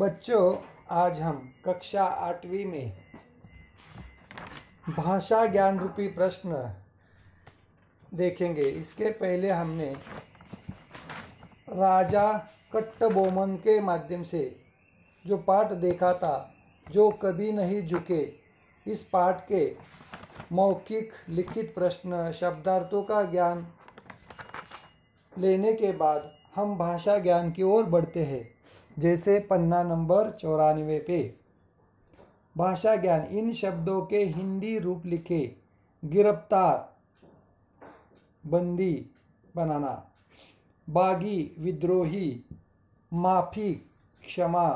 बच्चों आज हम कक्षा आठवीं में भाषा ज्ञान रूपी प्रश्न देखेंगे इसके पहले हमने राजा कट्टबोमन के माध्यम से जो पाठ देखा था जो कभी नहीं झुके इस पाठ के मौखिक लिखित प्रश्न शब्दार्थों का ज्ञान लेने के बाद हम भाषा ज्ञान की ओर बढ़ते हैं जैसे पन्ना नंबर चौरानवे पे भाषा ज्ञान इन शब्दों के हिंदी रूप लिखे गिरफ्तार बंदी बनाना बागी विद्रोही माफी क्षमा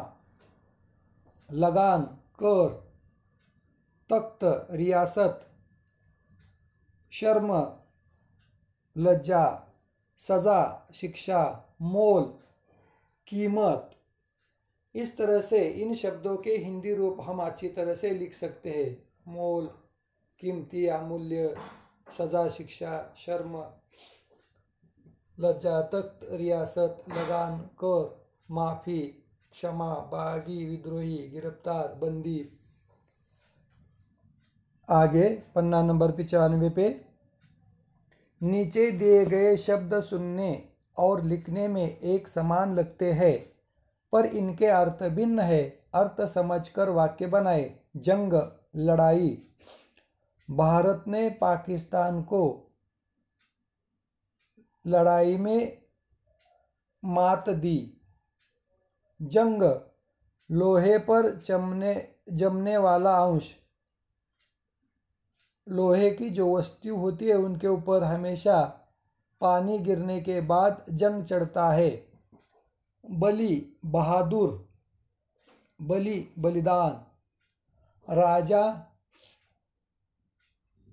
लगान कर तख्त रियासत शर्म लज्जा सज़ा शिक्षा मोल कीमत इस तरह से इन शब्दों के हिंदी रूप हम अच्छी तरह से लिख सकते हैं मोल कीमती अमूल्य सजा शिक्षा शर्म लज्जा तख्त रियासत लगान कर माफ़ी क्षमा बागी विद्रोही गिरफ्तार बंदी आगे पन्ना नंबर पचानवे पे नीचे दिए गए शब्द सुनने और लिखने में एक समान लगते हैं पर इनके अर्थ भिन्न है अर्थ समझकर वाक्य बनाए जंग लड़ाई भारत ने पाकिस्तान को लड़ाई में मात दी जंग लोहे पर जमने जमने वाला अंश लोहे की जो वस्तु होती है उनके ऊपर हमेशा पानी गिरने के बाद जंग चढ़ता है बली बहादुर बली बलिदान राजा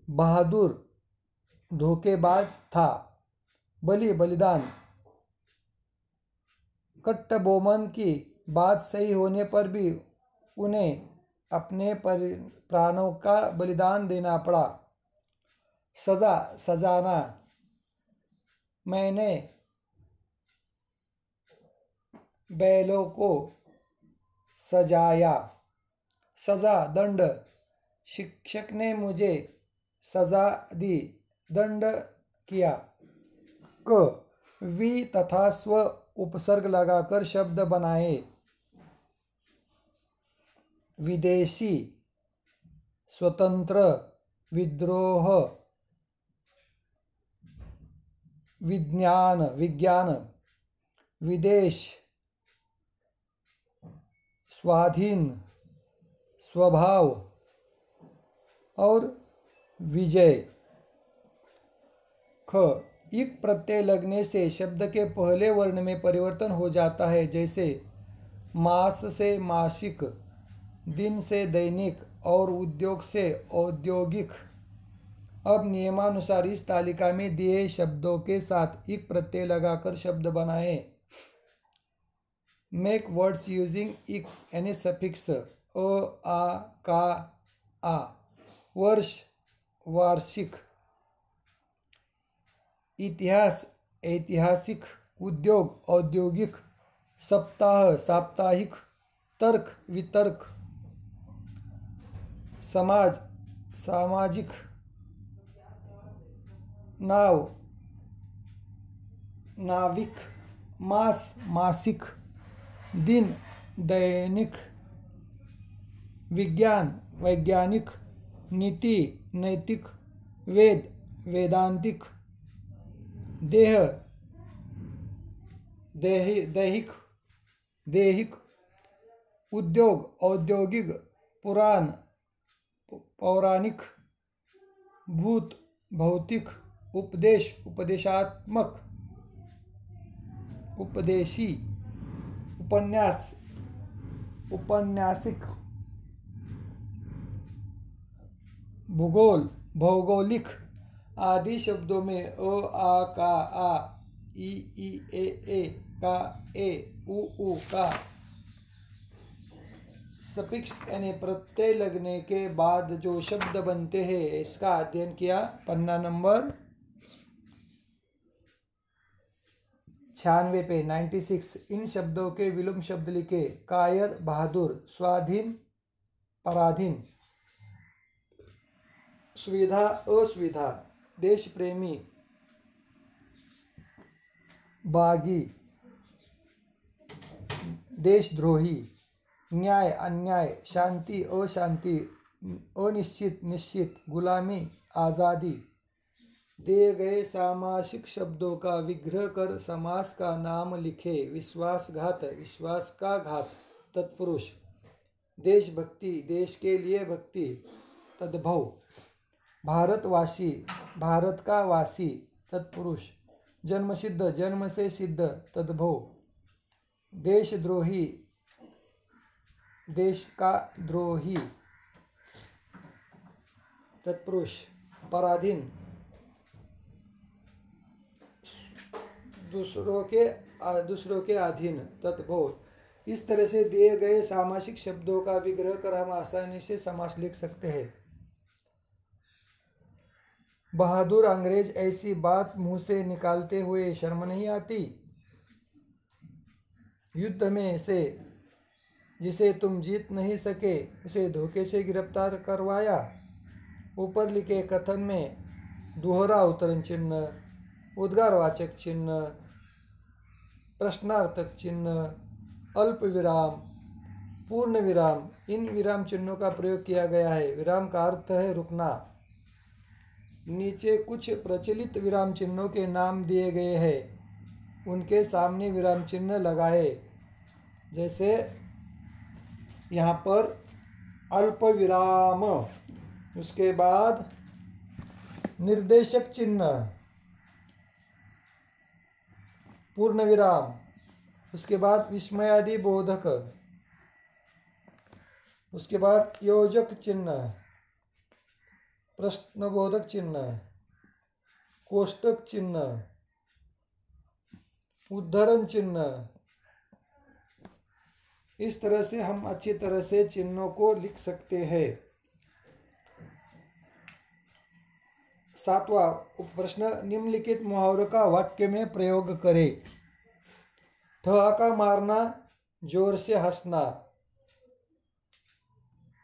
बहादुर धोखेबाज था बलि बलिदान बोमन की बात सही होने पर भी उन्हें अपने प्राणों का बलिदान देना पड़ा सज़ा सजाना मैंने बैलों को सजाया सज़ा दंड शिक्षक ने मुझे सज़ा दी दंड किया क वी तथा स्व उपसर्ग लगाकर शब्द बनाए विदेशी स्वतंत्र विद्रोह विज्ञान विज्ञान विदेश स्वाधीन स्वभाव और विजय ख इक प्रत्यय लगने से शब्द के पहले वर्ण में परिवर्तन हो जाता है जैसे मास से मासिक दिन से दैनिक और उद्योग से औद्योगिक अब नियमानुसार इस तालिका में दिए शब्दों के साथ एक प्रत्यय लगाकर शब्द बनाएं मेक वर्ड्स यूजिंग इक any suffix o a ka a वर्ष वार्षिक इतिहास ऐतिहासिक उद्योग औद्योगिक सप्ताह साप्ताहिक तर्क वितर्क समाज सामाजिक नाव नाविक मास मासिक दिन दैनिक विज्ञान वैज्ञानिक नीति नैतिक वेद वेदांतिक देह दैहिक दैहिक उद्योग औद्योगिक पुराण पौराणिक भूत भौतिक उपदेश उपदेशात्मक उपदेशी उपन्यास उपन्यासिक भूगोल भौगोलिक आदि शब्दों में अ आ का आ ई ई ए ए का ए उ उ का सपिक्स यानी प्रत्यय लगने के बाद जो शब्द बनते हैं इसका अध्ययन किया पन्ना नंबर छियानवे पे 96 इन शब्दों के विलुम्ब शब्द लिखे कायर बहादुर स्वाधीन पराधीन सुविधा असुविधा देश प्रेमी बागी देशद्रोही न्याय अन्याय शांति अशांति अनिश्चित निश्चित गुलामी आज़ादी दिए गए सामासिक शब्दों का विग्रह कर समास का नाम लिखे विश्वासघात विश्वास का घात तत्पुरुष देशभक्ति देश के लिए भक्ति तद्भव भारतवासी भारत का वासी तत्पुरुष जन्म सिद्ध जन्म से सिद्ध तद्भव देशद्रोही देश का द्रोही तत्पुरुष पराधीन दूसरों के दूसरों के अधीन तत्बोध इस तरह से दिए गए सामासिक शब्दों का विग्रह कर हम आसानी से समास लिख सकते हैं बहादुर अंग्रेज ऐसी बात मुंह से निकालते हुए शर्म नहीं आती युद्ध में से जिसे तुम जीत नहीं सके उसे धोखे से गिरफ्तार करवाया ऊपर लिखे कथन में दोहरा उतरण चिन्ह उद्गारवाचक चिन्ह प्रश्नार्थक चिन्ह अल्प विराम पूर्ण विराम इन विराम चिन्हों का प्रयोग किया गया है विराम का अर्थ है रुकना नीचे कुछ प्रचलित विराम चिन्हों के नाम दिए गए हैं उनके सामने विराम चिन्ह लगाए जैसे यहाँ पर अल्प विराम उसके बाद निर्देशक चिन्ह पूर्ण विराम उसके बाद विस्मयादि बोधक उसके बाद योजक चिन्ह प्रश्नबोधक चिन्ह कोष्टक चिन्ह उद्धरण चिन्ह इस तरह से हम अच्छी तरह से चिन्हों को लिख सकते हैं सातवा प्रश्न निम्नलिखित मुहावरों का वाक्य में प्रयोग करें ठहाका मारना जोर से हंसना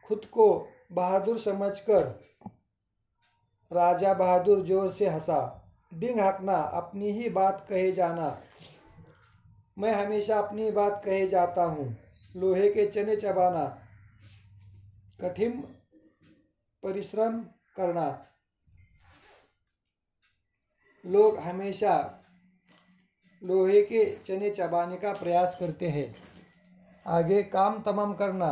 खुद को बहादुर समझकर राजा बहादुर जोर से हंसा डिंग हाँकना अपनी ही बात कहे जाना मैं हमेशा अपनी बात कहे जाता हूँ लोहे के चने चबाना कठिन परिश्रम करना लोग हमेशा लोहे के चने चबाने का प्रयास करते हैं आगे काम तमाम करना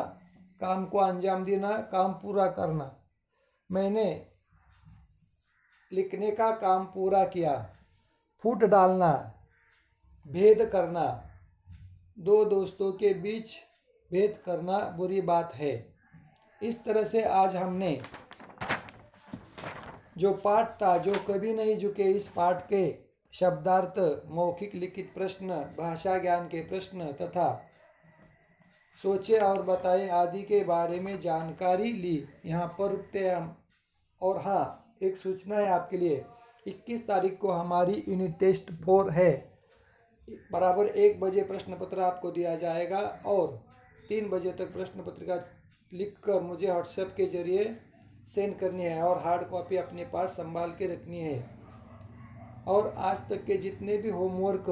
काम को अंजाम देना काम पूरा करना मैंने लिखने का काम पूरा किया फूट डालना भेद करना दो दोस्तों के बीच भेद करना बुरी बात है इस तरह से आज हमने जो पाठ था जो कभी नहीं झुके इस पाठ के शब्दार्थ मौखिक लिखित प्रश्न भाषा ज्ञान के प्रश्न तथा सोचे और बताए आदि के बारे में जानकारी ली यहाँ पर रुकते हैं हम और हाँ एक सूचना है आपके लिए 21 तारीख को हमारी यूनिट टेस्ट फोर है बराबर एक बजे प्रश्न पत्र आपको दिया जाएगा और तीन बजे तक प्रश्न पत्रिका कर मुझे व्हाट्सएप के जरिए सेंड करनी है और हार्ड कॉपी अपने पास संभाल के रखनी है और आज तक के जितने भी होमवर्क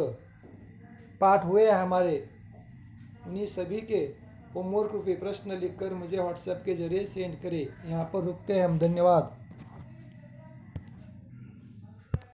पाठ हुए हैं हमारे उन्हीं सभी के होमवर्क रूपी प्रश्न लिखकर मुझे व्हाट्सएप के जरिए सेंड करें यहाँ पर रुकते हैं हम धन्यवाद